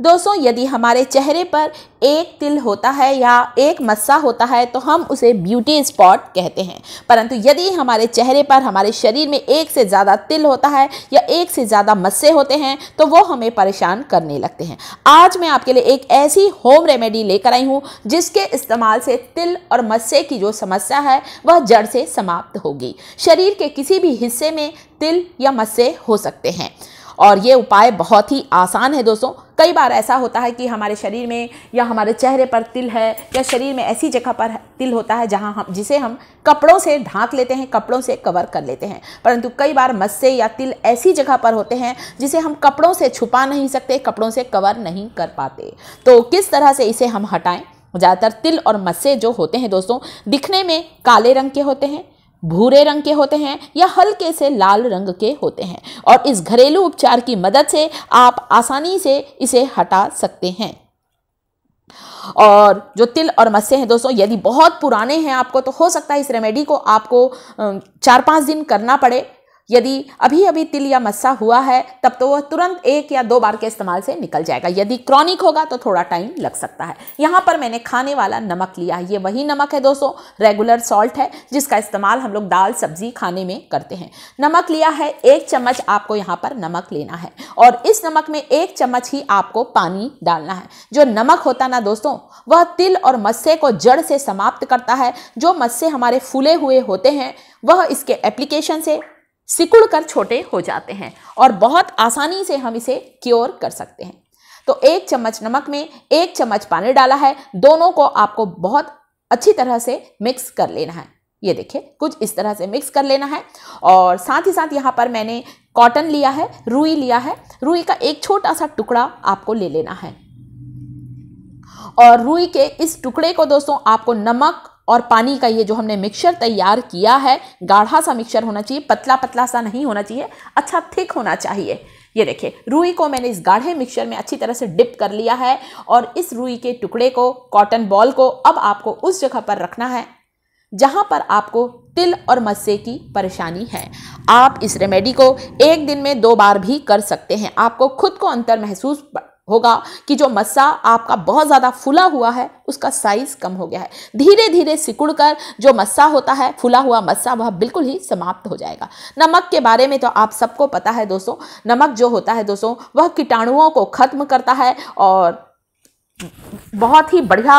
दोस्तों यदि हमारे चेहरे पर एक तिल होता है या एक मस्सा होता है तो हम उसे ब्यूटी स्पॉट कहते हैं परंतु यदि हमारे चेहरे पर हमारे शरीर में एक से ज़्यादा तिल होता है या एक से ज़्यादा मस्से होते हैं तो वो हमें परेशान करने लगते हैं आज मैं आपके लिए एक ऐसी होम रेमेडी लेकर आई हूँ जिसके इस्तेमाल से तिल और मस्से की जो समस्या है वह जड़ से समाप्त होगी शरीर के किसी भी हिस्से में तिल या मस्से हो सकते हैं और ये उपाय बहुत ही आसान है दोस्तों कई बार ऐसा होता है कि हमारे शरीर में या हमारे चेहरे पर तिल है या शरीर में ऐसी जगह पर तिल होता है जहां हम जिसे हम कपड़ों से ढांक लेते हैं कपड़ों से कवर कर लेते हैं परंतु कई बार मस्से या तिल ऐसी जगह पर होते हैं जिसे हम कपड़ों से छुपा नहीं सकते कपड़ों से कवर नहीं कर पाते तो किस तरह से इसे हम हटाएँ ज़्यादातर तिल और मस्से जो होते हैं दोस्तों दिखने में काले रंग के होते हैं भूरे रंग के होते हैं या हल्के से लाल रंग के होते हैं और इस घरेलू उपचार की मदद से आप आसानी से इसे हटा सकते हैं और जो तिल और मस्से हैं दोस्तों यदि बहुत पुराने हैं आपको तो हो सकता है इस रेमेडी को आपको चार पाँच दिन करना पड़े यदि अभी अभी तिल या मस्सा हुआ है तब तो वह तुरंत एक या दो बार के इस्तेमाल से निकल जाएगा यदि क्रॉनिक होगा तो थोड़ा टाइम लग सकता है यहाँ पर मैंने खाने वाला नमक लिया है ये वही नमक है दोस्तों रेगुलर सॉल्ट है जिसका इस्तेमाल हम लोग दाल सब्जी खाने में करते हैं नमक लिया है एक चम्मच आपको यहाँ पर नमक लेना है और इस नमक में एक चम्मच ही आपको पानी डालना है जो नमक होता ना दोस्तों वह तिल और मस्से को जड़ से समाप्त करता है जो मस्से हमारे फूले हुए होते हैं वह इसके एप्लीकेशन से सिकुड़ कर छोटे हो जाते हैं और बहुत आसानी से हम इसे क्योर कर सकते हैं तो एक चम्मच नमक में एक चम्मच पानी डाला है दोनों को आपको बहुत अच्छी तरह से मिक्स कर लेना है ये देखिए कुछ इस तरह से मिक्स कर लेना है और साथ ही साथ यहाँ पर मैंने कॉटन लिया है रुई लिया है रुई का एक छोटा सा टुकड़ा आपको ले लेना है और रुई के इस टुकड़े को दोस्तों आपको नमक और पानी का ये जो हमने मिक्सचर तैयार किया है गाढ़ा सा मिक्सचर होना चाहिए पतला पतला सा नहीं होना चाहिए अच्छा थिक होना चाहिए ये देखिए रुई को मैंने इस गाढ़े मिक्सचर में अच्छी तरह से डिप कर लिया है और इस रुई के टुकड़े को कॉटन बॉल को अब आपको उस जगह पर रखना है जहाँ पर आपको तिल और मस्से की परेशानी है आप इस रेमेडी को एक दिन में दो बार भी कर सकते हैं आपको खुद को अंतर महसूस होगा कि जो मस्सा आपका बहुत ज़्यादा फुला हुआ है उसका साइज़ कम हो गया है धीरे धीरे सिकुड़ कर जो मस्सा होता है फुला हुआ मस्सा वह बिल्कुल ही समाप्त हो जाएगा नमक के बारे में तो आप सबको पता है दोस्तों नमक जो होता है दोस्तों वह कीटाणुओं को ख़त्म करता है और बहुत ही बढ़िया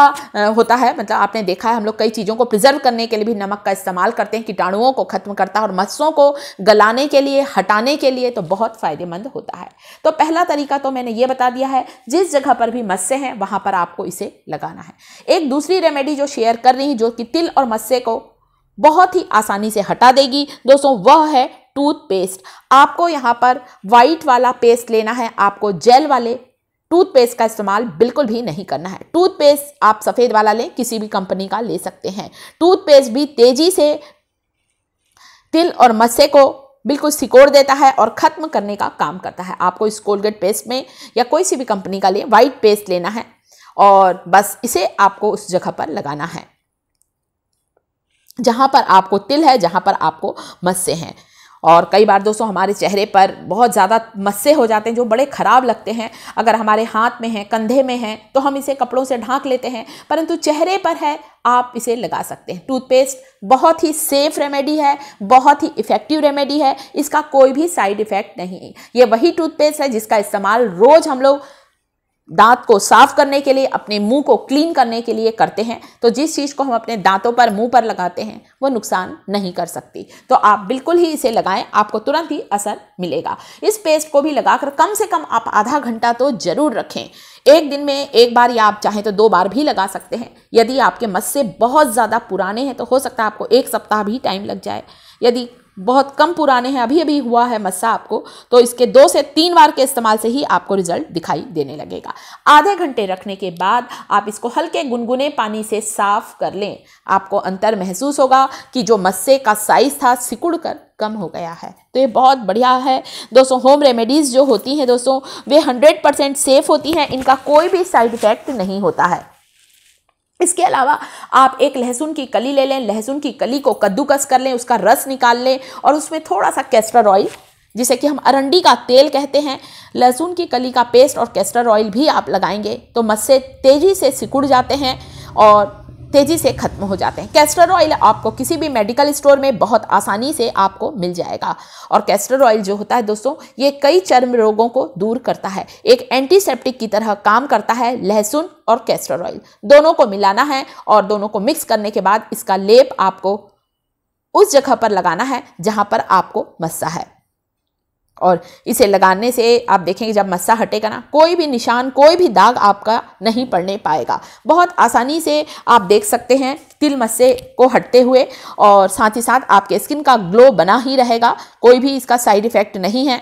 होता है मतलब आपने देखा है हम लोग कई चीज़ों को प्रिजर्व करने के लिए भी नमक का इस्तेमाल करते हैं कीटाणुओं को ख़त्म करता है और मत्सों को गलाने के लिए हटाने के लिए तो बहुत फ़ायदेमंद होता है तो पहला तरीका तो मैंने ये बता दिया है जिस जगह पर भी मत्स्य हैं वहाँ पर आपको इसे लगाना है एक दूसरी रेमेडी जो शेयर कर रही जो कि तिल और मत्स्य को बहुत ही आसानी से हटा देगी दोस्तों वह है टूथपेस्ट आपको यहाँ पर वाइट वाला पेस्ट लेना है आपको जेल वाले टूथपेस्ट का इस्तेमाल बिल्कुल भी नहीं करना है टूथपेस्ट आप सफ़ेद वाला लें किसी भी कंपनी का ले सकते हैं टूथपेस्ट भी तेज़ी से तिल और मस्से को बिल्कुल सिकोड़ देता है और ख़त्म करने का काम करता है आपको इस कोलगेट पेस्ट में या कोई सी भी कंपनी का ले वाइट पेस्ट लेना है और बस इसे आपको उस जगह पर लगाना है जहाँ पर आपको तिल है जहाँ पर आपको मस्से हैं और कई बार दोस्तों हमारे चेहरे पर बहुत ज़्यादा मस्से हो जाते हैं जो बड़े ख़राब लगते हैं अगर हमारे हाथ में हैं कंधे में हैं तो हम इसे कपड़ों से ढांक लेते हैं परंतु चेहरे पर है आप इसे लगा सकते हैं टूथपेस्ट बहुत ही सेफ रेमेडी है बहुत ही इफ़ेक्टिव रेमेडी है इसका कोई भी साइड इफ़ेक्ट नहीं है ये वही टूथपेस्ट है जिसका इस्तेमाल रोज़ हम लोग दांत को साफ करने के लिए अपने मुंह को क्लीन करने के लिए करते हैं तो जिस चीज़ को हम अपने दांतों पर मुंह पर लगाते हैं वो नुकसान नहीं कर सकती तो आप बिल्कुल ही इसे लगाएं आपको तुरंत ही असर मिलेगा इस पेस्ट को भी लगाकर कम से कम आप आधा घंटा तो ज़रूर रखें एक दिन में एक बार या आप चाहें तो दो बार भी लगा सकते हैं यदि आपके मस्से बहुत ज़्यादा पुराने हैं तो हो सकता है आपको एक सप्ताह भी टाइम लग जाए यदि बहुत कम पुराने हैं अभी अभी हुआ है मस्सा आपको तो इसके दो से तीन बार के इस्तेमाल से ही आपको रिजल्ट दिखाई देने लगेगा आधे घंटे रखने के बाद आप इसको हल्के गुनगुने पानी से साफ कर लें आपको अंतर महसूस होगा कि जो मस्से का साइज़ था सिकुड़ कर कम हो गया है तो ये बहुत बढ़िया है दोस्तों होम रेमेडीज़ जो होती हैं दोस्तों वे हंड्रेड परसेंट सेफ़ होती हैं इनका कोई भी साइड इफ़ेक्ट नहीं होता है इसके अलावा आप एक लहसुन की कली ले लें लहसुन की कली को कद्दूकस कर लें उसका रस निकाल लें और उसमें थोड़ा सा कैस्टर ऑयल जिसे कि हम अरंडी का तेल कहते हैं लहसुन की कली का पेस्ट और कैस्टर ऑयल भी आप लगाएंगे तो मस्से तेज़ी से सिकुड़ जाते हैं और तेज़ी से खत्म हो जाते हैं कैस्टर ऑयल आपको किसी भी मेडिकल स्टोर में बहुत आसानी से आपको मिल जाएगा और कैस्टर ऑयल जो होता है दोस्तों ये कई चर्म रोगों को दूर करता है एक एंटीसेप्टिक की तरह काम करता है लहसुन और कैस्टर ऑयल दोनों को मिलाना है और दोनों को मिक्स करने के बाद इसका लेप आपको उस जगह पर लगाना है जहाँ पर आपको मस्सा है और इसे लगाने से आप देखेंगे जब मस्सा हटेगा ना कोई भी निशान कोई भी दाग आपका नहीं पड़ने पाएगा बहुत आसानी से आप देख सकते हैं तिल मस्से को हटते हुए और साथ ही साथ आपके स्किन का ग्लो बना ही रहेगा कोई भी इसका साइड इफ़ेक्ट नहीं है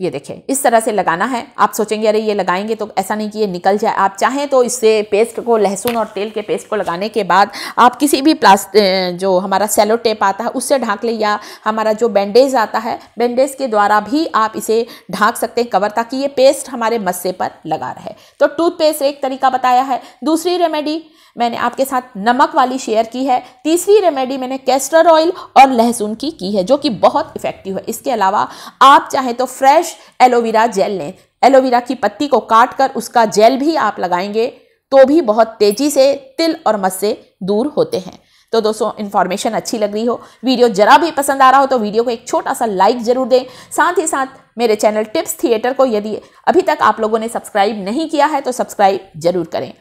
ये देखें इस तरह से लगाना है आप सोचेंगे अरे ये लगाएंगे तो ऐसा नहीं कि ये निकल जाए आप चाहें तो इससे पेस्ट को लहसुन और तेल के पेस्ट को लगाने के बाद आप किसी भी प्लास्ट जो हमारा सेलो टेप आता है उससे ढाँक लें या हमारा जो बैंडेज आता है बैंडेज के द्वारा भी आप इसे ढाँक सकते हैं कवर ताकि ये पेस्ट हमारे मस्से पर लगा रहे तो टूथपेस्ट एक तरीका बताया है दूसरी रेमेडी मैंने आपके साथ नमक वाली शेयर की है तीसरी रेमेडी मैंने कैस्टर ऑयल और लहसुन की की है जो कि बहुत इफेक्टिव है इसके अलावा आप चाहें तो फ्रेश फ्रेश एलोवेरा जेल लें एलोवेरा की पत्ती को काट कर उसका जेल भी आप लगाएंगे तो भी बहुत तेज़ी से तिल और मस से दूर होते हैं तो दोस्तों इन्फॉर्मेशन अच्छी लग रही हो वीडियो जरा भी पसंद आ रहा हो तो वीडियो को एक छोटा सा लाइक ज़रूर दें साथ ही साथ मेरे चैनल टिप्स थिएटर को यदि अभी तक आप लोगों ने सब्सक्राइब नहीं किया है तो सब्सक्राइब ज़रूर करें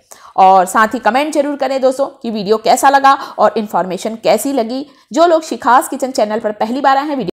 और साथ ही कमेंट जरूर करें दोस्तों कि वीडियो कैसा लगा और इन्फॉर्मेशन कैसी लगी जो लोग शिखास किचन चैनल पर पहली बार आए हैं